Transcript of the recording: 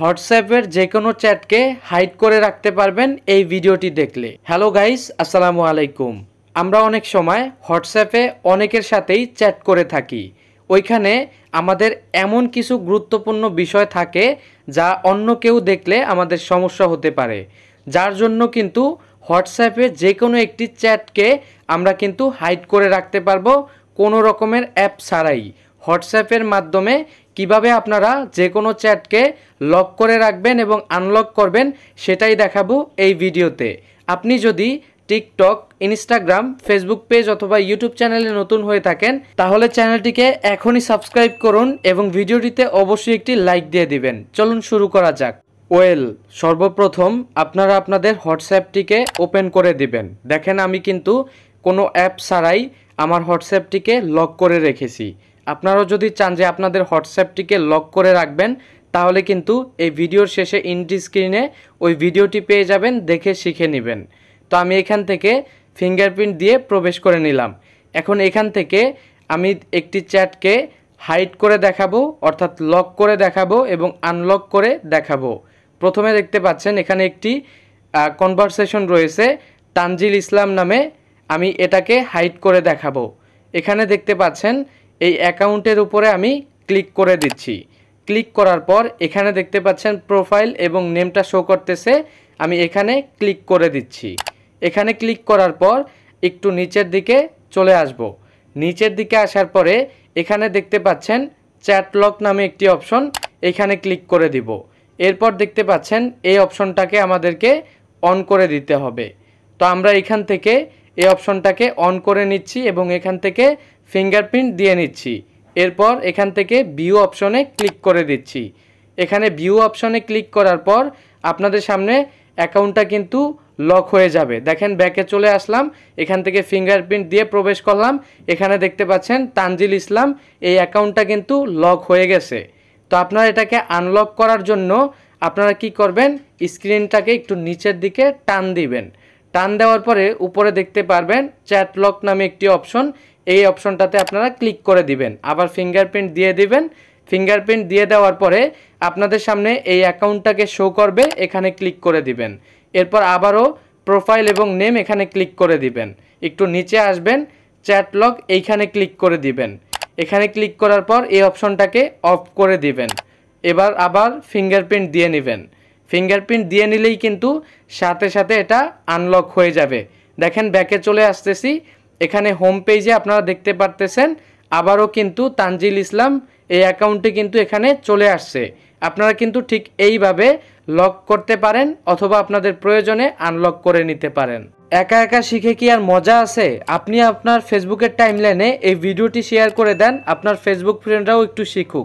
হোয়াটসঅ্যাপের যে কোনো চ্যাটকে হাইড করে রাখতে পারবেন এই ভিডিওটি দেখলে হ্যালো গাইস আসসালামু আলাইকুম আমরা অনেক সময় হোয়াটসঅ্যাপে অনেকের সাথেই চ্যাট করে থাকি ওইখানে আমাদের এমন কিছু গুরুত্বপূর্ণ বিষয় থাকে যা অন্য কেউ দেখলে আমাদের সমস্যা হতে পারে যার জন্য কিন্তু হোয়াটসঅ্যাপে যে কোনো একটি চ্যাটকে আমরা কিন্তু হাইড করে রাখতে পারবো কোনো রকমের অ্যাপ ছাড়াই হোয়াটসঅ্যাপের মাধ্যমে কিভাবে আপনারা যে কোনো চ্যাটকে লক করে রাখবেন এবং আনলক করবেন সেটাই দেখাবো এই ভিডিওতে আপনি যদি টিকটক ইনস্টাগ্রাম ফেসবুক পেজ অথবা ইউটিউব চ্যানেলে নতুন হয়ে থাকেন তাহলে চ্যানেলটিকে এখনই সাবস্ক্রাইব করুন এবং ভিডিওটিতে অবশ্যই একটি লাইক দিয়ে দিবেন চলুন শুরু করা যাক ওয়েল সর্বপ্রথম আপনারা আপনাদের হোয়াটসঅ্যাপটিকে ওপেন করে দিবেন দেখেন আমি কিন্তু কোনো অ্যাপ ছাড়াই আমার হোয়াটসঅ্যাপটিকে লক করে রেখেছি আপনারা যদি চান যে আপনাদের হোয়াটসঅ্যাপটিকে লক করে রাখবেন তাহলে কিন্তু এই ভিডিওর শেষে ইন্টি স্ক্রিনে ওই ভিডিওটি পেয়ে যাবেন দেখে শিখে নেবেন তো আমি এখান থেকে ফিঙ্গারপ্রিন্ট দিয়ে প্রবেশ করে নিলাম এখন এখান থেকে আমি একটি চ্যাটকে হাইড করে দেখাবো অর্থাৎ লক করে দেখাবো এবং আনলক করে দেখাবো প্রথমে দেখতে পাচ্ছেন এখানে একটি কনভারসেশন রয়েছে তানজিল ইসলাম নামে আমি এটাকে হাইড করে দেখাবো এখানে দেখতে পাচ্ছেন এই অ্যাকাউন্টের উপরে আমি ক্লিক করে দিচ্ছি ক্লিক করার পর এখানে দেখতে পাচ্ছেন প্রোফাইল এবং নেমটা শো করতেছে আমি এখানে ক্লিক করে দিচ্ছি এখানে ক্লিক করার পর একটু নিচের দিকে চলে আসব নিচের দিকে আসার পরে এখানে দেখতে পাচ্ছেন চ্যাটলক নামে একটি অপশন এখানে ক্লিক করে দিব এরপর দেখতে পাচ্ছেন এই অপশনটাকে আমাদেরকে অন করে দিতে হবে তো আমরা এখান থেকে এই অপশনটাকে অন করে নিচ্ছি এবং এখান থেকে ফিঙ্গারপ্রিন্ট দিয়ে নিচ্ছি এরপর এখান থেকে ভিউ অপশনে ক্লিক করে দিচ্ছি এখানে ভিউ অপশনে ক্লিক করার পর আপনাদের সামনে অ্যাকাউন্টটা কিন্তু লক হয়ে যাবে দেখেন ব্যাকে চলে আসলাম এখান থেকে ফিঙ্গারপ্রিন্ট দিয়ে প্রবেশ করলাম এখানে দেখতে পাচ্ছেন তানজিল ইসলাম এই অ্যাকাউন্টটা কিন্তু লক হয়ে গেছে তো আপনারা এটাকে আনলক করার জন্য আপনারা কি করবেন স্ক্রিনটাকে একটু নিচের দিকে টান দিবেন টান দেওয়ার পরে উপরে দেখতে পারবেন চ্যাট লক নামে একটি অপশন এই অপশনটাতে আপনারা ক্লিক করে দিবেন আবার ফিঙ্গারপ্রিন্ট দিয়ে দিবেন ফিঙ্গারপ্রিন্ট দিয়ে দেওয়ার পরে আপনাদের সামনে এই অ্যাকাউন্টটাকে শো করবে এখানে ক্লিক করে দিবেন এরপর আবারও প্রোফাইল এবং নেম এখানে ক্লিক করে দিবেন একটু নিচে আসবেন লক এইখানে ক্লিক করে দিবেন এখানে ক্লিক করার পর এই অপশনটাকে অফ করে দিবেন এবার আবার ফিঙ্গারপ্রিন্ট দিয়ে নেবেন ফিঙ্গারপ্রিন্ট দিয়ে নিলেই কিন্তু সাথে সাথে এটা আনলক হয়ে যাবে দেখেন ব্যাকে চলে আসতেছি এখানে হোম পেজে আপনারা দেখতে পারতেছেন আবারও কিন্তু তানজিল ইসলাম এই অ্যাকাউন্টটি কিন্তু এখানে চলে আসছে আপনারা কিন্তু ঠিক এইভাবে লক করতে পারেন অথবা আপনাদের প্রয়োজনে আনলক করে নিতে পারেন একা একা শিখে কি আর মজা আছে আপনি আপনার ফেসবুকের টাইমলাইনে এই ভিডিওটি শেয়ার করে দেন আপনার ফেসবুক ফ্রেন্ডরাও একটু শিখুক